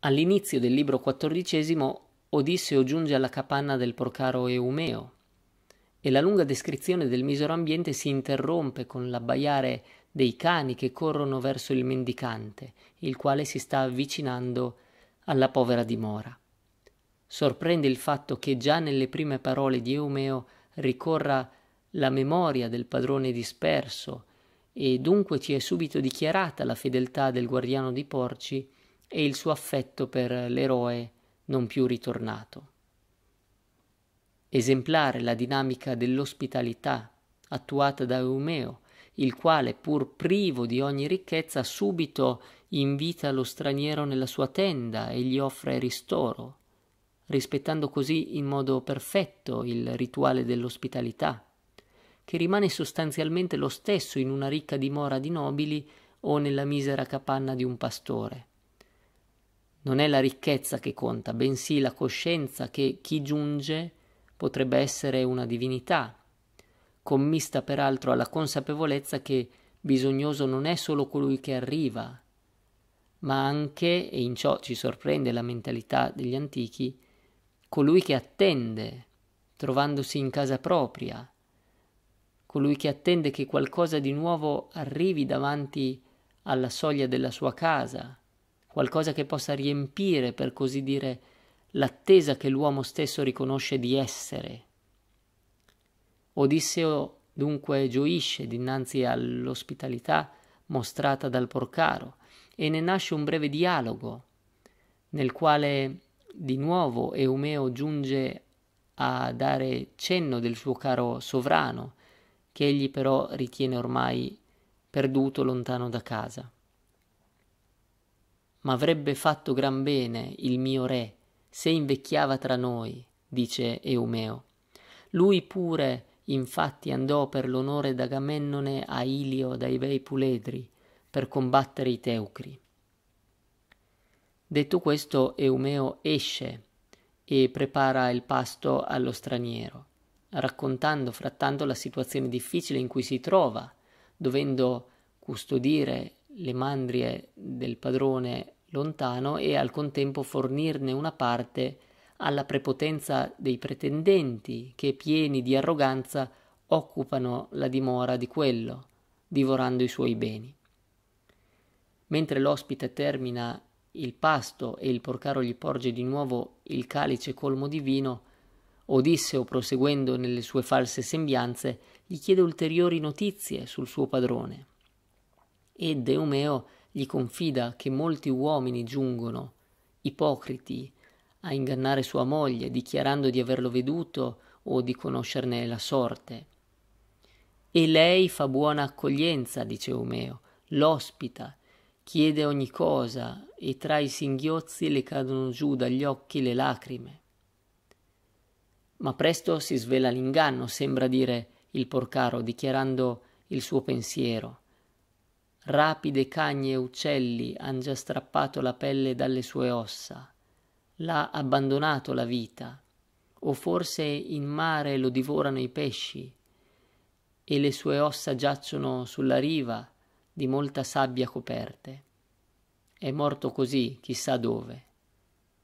All'inizio del libro XIV Odisseo giunge alla capanna del porcaro Eumeo e la lunga descrizione del misero ambiente si interrompe con l'abbaiare dei cani che corrono verso il mendicante, il quale si sta avvicinando alla povera dimora. Sorprende il fatto che già nelle prime parole di Eumeo ricorra la memoria del padrone disperso e dunque ci è subito dichiarata la fedeltà del guardiano di porci e il suo affetto per l'eroe non più ritornato. Esemplare la dinamica dell'ospitalità attuata da Eumeo, il quale, pur privo di ogni ricchezza, subito invita lo straniero nella sua tenda e gli offre ristoro, rispettando così in modo perfetto il rituale dell'ospitalità, che rimane sostanzialmente lo stesso in una ricca dimora di nobili o nella misera capanna di un pastore. Non è la ricchezza che conta, bensì la coscienza che chi giunge potrebbe essere una divinità, commista peraltro alla consapevolezza che bisognoso non è solo colui che arriva, ma anche, e in ciò ci sorprende la mentalità degli antichi, colui che attende, trovandosi in casa propria, colui che attende che qualcosa di nuovo arrivi davanti alla soglia della sua casa, qualcosa che possa riempire, per così dire, l'attesa che l'uomo stesso riconosce di essere. Odisseo dunque gioisce dinanzi all'ospitalità mostrata dal porcaro e ne nasce un breve dialogo nel quale di nuovo Eumeo giunge a dare cenno del suo caro sovrano, che egli però ritiene ormai perduto lontano da casa avrebbe fatto gran bene il mio re se invecchiava tra noi dice Eumeo lui pure infatti andò per l'onore d'Agamennone a Ilio dai bei puledri per combattere i teucri detto questo Eumeo esce e prepara il pasto allo straniero raccontando frattanto la situazione difficile in cui si trova dovendo custodire le mandrie del padrone lontano e al contempo fornirne una parte alla prepotenza dei pretendenti che pieni di arroganza occupano la dimora di quello, divorando i suoi beni. Mentre l'ospite termina il pasto e il porcaro gli porge di nuovo il calice colmo di vino, Odisseo, proseguendo nelle sue false sembianze, gli chiede ulteriori notizie sul suo padrone. E Deumeo gli confida che molti uomini giungono, ipocriti, a ingannare sua moglie, dichiarando di averlo veduto o di conoscerne la sorte. E lei fa buona accoglienza, dice Omeo, l'ospita, chiede ogni cosa e tra i singhiozzi le cadono giù dagli occhi le lacrime. Ma presto si svela l'inganno, sembra dire il porcaro, dichiarando il suo pensiero rapide cagne e uccelli han già strappato la pelle dalle sue ossa l'ha abbandonato la vita o forse in mare lo divorano i pesci e le sue ossa giacciono sulla riva di molta sabbia coperte è morto così chissà dove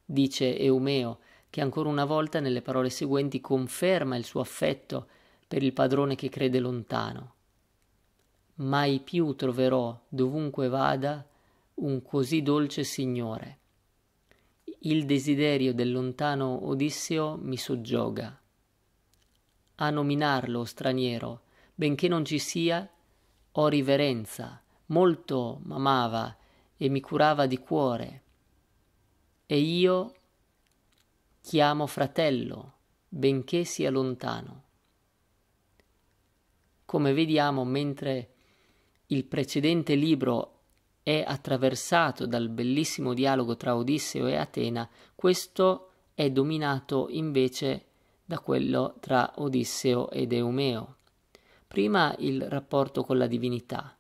dice Eumeo che ancora una volta nelle parole seguenti conferma il suo affetto per il padrone che crede lontano mai più troverò, dovunque vada, un così dolce Signore. Il desiderio del lontano Odisseo mi soggioga. A nominarlo straniero, benché non ci sia, ho riverenza, molto m'amava e mi curava di cuore. E io chiamo fratello, benché sia lontano. Come vediamo, mentre il precedente libro è attraversato dal bellissimo dialogo tra Odisseo e Atena, questo è dominato invece da quello tra Odisseo ed Eumeo. Prima il rapporto con la divinità,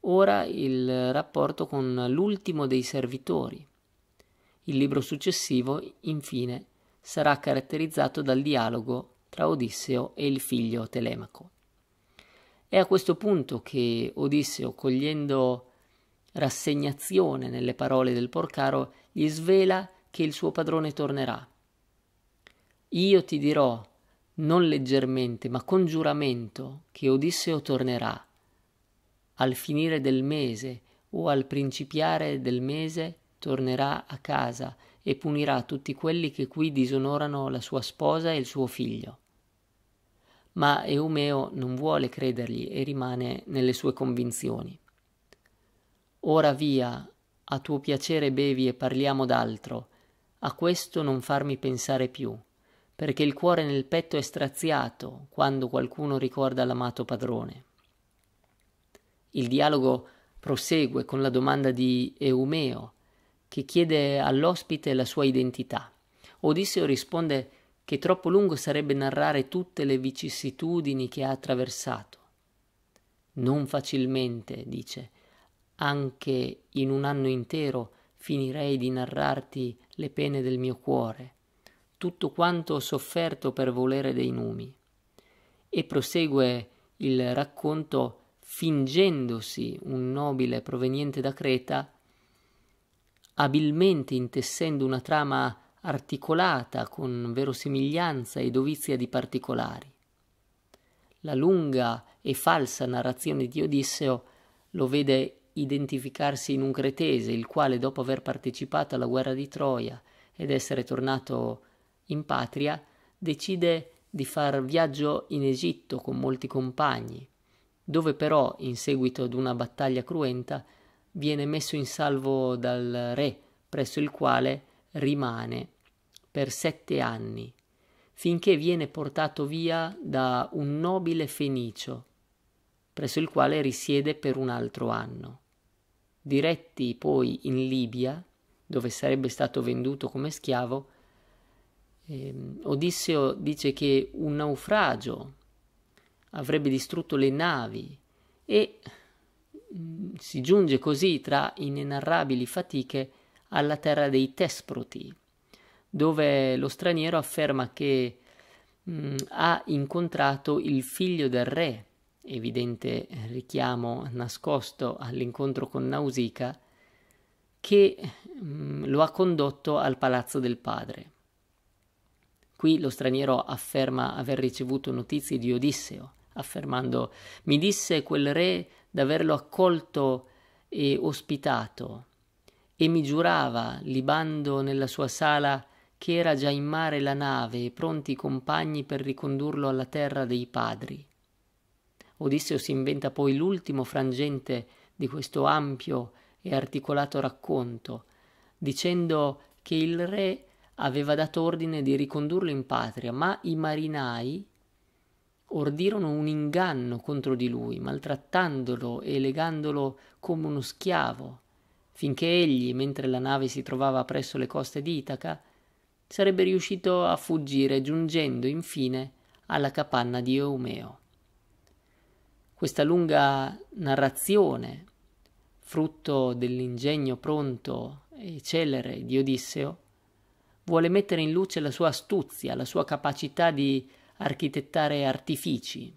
ora il rapporto con l'ultimo dei servitori. Il libro successivo, infine, sarà caratterizzato dal dialogo tra Odisseo e il figlio Telemaco. È a questo punto che Odisseo, cogliendo rassegnazione nelle parole del porcaro, gli svela che il suo padrone tornerà. Io ti dirò, non leggermente, ma con giuramento, che Odisseo tornerà. Al finire del mese o al principiare del mese tornerà a casa e punirà tutti quelli che qui disonorano la sua sposa e il suo figlio ma Eumeo non vuole credergli e rimane nelle sue convinzioni. Ora via, a tuo piacere bevi e parliamo d'altro, a questo non farmi pensare più, perché il cuore nel petto è straziato quando qualcuno ricorda l'amato padrone. Il dialogo prosegue con la domanda di Eumeo, che chiede all'ospite la sua identità. Odisseo risponde che troppo lungo sarebbe narrare tutte le vicissitudini che ha attraversato. Non facilmente, dice, anche in un anno intero finirei di narrarti le pene del mio cuore, tutto quanto ho sofferto per volere dei numi. E prosegue il racconto fingendosi un nobile proveniente da Creta, abilmente intessendo una trama articolata con verosimiglianza e dovizia di particolari. La lunga e falsa narrazione di Odisseo lo vede identificarsi in un cretese, il quale dopo aver partecipato alla guerra di Troia ed essere tornato in patria, decide di far viaggio in Egitto con molti compagni, dove però, in seguito ad una battaglia cruenta, viene messo in salvo dal re, presso il quale rimane per sette anni, finché viene portato via da un nobile fenicio, presso il quale risiede per un altro anno. Diretti poi in Libia, dove sarebbe stato venduto come schiavo, ehm, Odisseo dice che un naufragio avrebbe distrutto le navi e mm, si giunge così tra inenarrabili fatiche alla terra dei Tesproti, dove lo straniero afferma che mh, mm, ha incontrato il figlio del re, evidente eh, richiamo nascosto all'incontro con Nausicaa, che mh, mm, lo ha condotto al palazzo del padre. Qui lo straniero afferma aver ricevuto notizie di Odisseo, affermando mi disse quel re d'averlo accolto e ospitato, e mi giurava, libando nella sua sala, che era già in mare la nave e pronti i compagni per ricondurlo alla terra dei padri. Odisseo si inventa poi l'ultimo frangente di questo ampio e articolato racconto, dicendo che il re aveva dato ordine di ricondurlo in patria, ma i marinai ordirono un inganno contro di lui, maltrattandolo e legandolo come uno schiavo, finché egli, mentre la nave si trovava presso le coste d'Itaca, sarebbe riuscito a fuggire giungendo infine alla capanna di Eumeo. Questa lunga narrazione, frutto dell'ingegno pronto e celere di Odisseo, vuole mettere in luce la sua astuzia, la sua capacità di architettare artifici.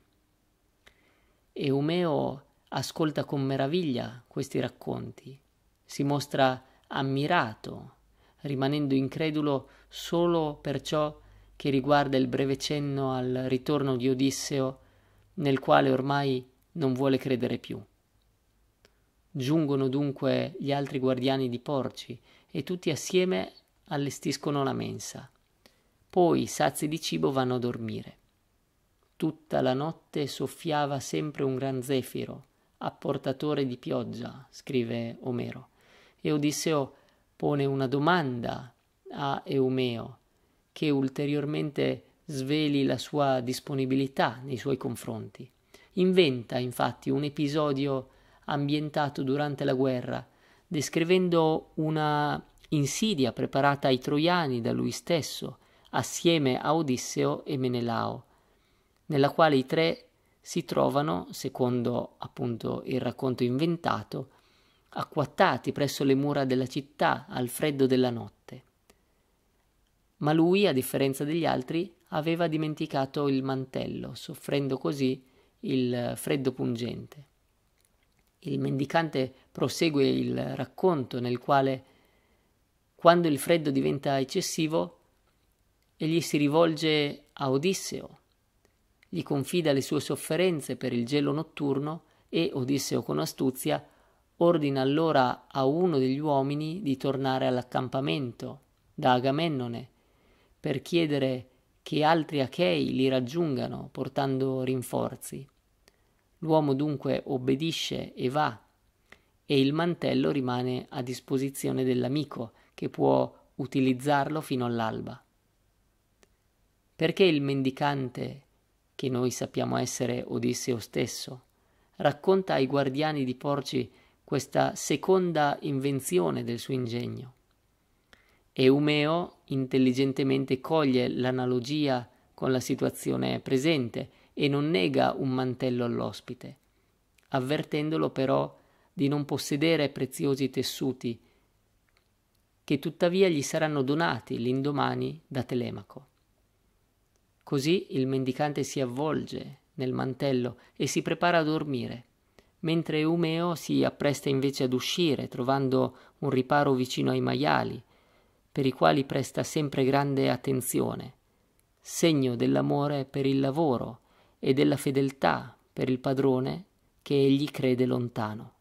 Eumeo ascolta con meraviglia questi racconti, si mostra ammirato rimanendo incredulo solo per ciò che riguarda il breve cenno al ritorno di Odisseo, nel quale ormai non vuole credere più. Giungono dunque gli altri guardiani di porci e tutti assieme allestiscono la mensa. Poi, sazi di cibo, vanno a dormire. Tutta la notte soffiava sempre un gran zefiro, apportatore di pioggia, scrive Omero, e Odisseo pone una domanda a Eumeo che ulteriormente sveli la sua disponibilità nei suoi confronti. Inventa infatti un episodio ambientato durante la guerra, descrivendo una insidia preparata ai troiani da lui stesso, assieme a Odisseo e Menelao, nella quale i tre si trovano, secondo appunto il racconto inventato, acquattati presso le mura della città al freddo della notte. Ma lui, a differenza degli altri, aveva dimenticato il mantello, soffrendo così il freddo pungente. Il mendicante prosegue il racconto nel quale, quando il freddo diventa eccessivo, egli si rivolge a Odisseo, gli confida le sue sofferenze per il gelo notturno e Odisseo con astuzia ordina allora a uno degli uomini di tornare all'accampamento da Agamennone per chiedere che altri Achei li raggiungano portando rinforzi. L'uomo dunque obbedisce e va, e il mantello rimane a disposizione dell'amico che può utilizzarlo fino all'alba. Perché il mendicante, che noi sappiamo essere Odisseo stesso, racconta ai guardiani di porci questa seconda invenzione del suo ingegno. Eumeo intelligentemente coglie l'analogia con la situazione presente e non nega un mantello all'ospite, avvertendolo però di non possedere preziosi tessuti che tuttavia gli saranno donati l'indomani da Telemaco. Così il mendicante si avvolge nel mantello e si prepara a dormire mentre Umeo si appresta invece ad uscire, trovando un riparo vicino ai maiali, per i quali presta sempre grande attenzione, segno dell'amore per il lavoro e della fedeltà per il padrone che egli crede lontano.